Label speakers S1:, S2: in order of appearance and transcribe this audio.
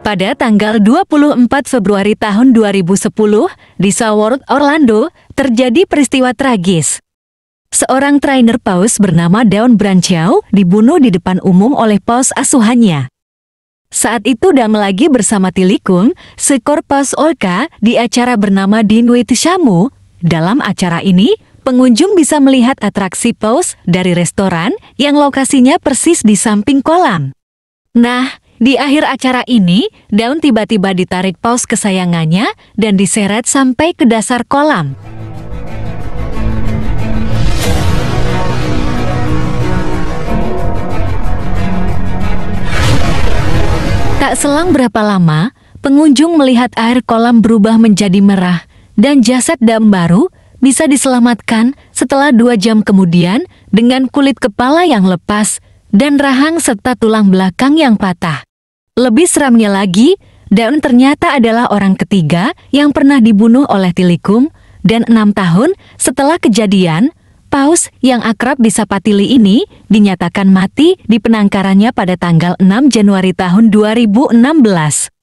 S1: Pada tanggal 24 Februari tahun 2010, di Sawarth, Orlando, terjadi peristiwa tragis. Seorang trainer paus bernama Dawn Branchiau dibunuh di depan umum oleh paus asuhannya. Saat itu Dam lagi bersama Tilikum, sekor paus Olka, di acara bernama Dinwit Shamu. Dalam acara ini, pengunjung bisa melihat atraksi paus dari restoran yang lokasinya persis di samping kolam. Nah, di akhir acara ini, daun tiba-tiba ditarik paus kesayangannya dan diseret sampai ke dasar kolam. Tak selang berapa lama, pengunjung melihat air kolam berubah menjadi merah dan jasad daun baru bisa diselamatkan setelah dua jam kemudian dengan kulit kepala yang lepas dan rahang serta tulang belakang yang patah. Lebih seramnya lagi, Daun ternyata adalah orang ketiga yang pernah dibunuh oleh Tilikum dan enam tahun setelah kejadian, Paus yang akrab disapa Sapatili ini dinyatakan mati di penangkarannya pada tanggal 6 Januari tahun 2016.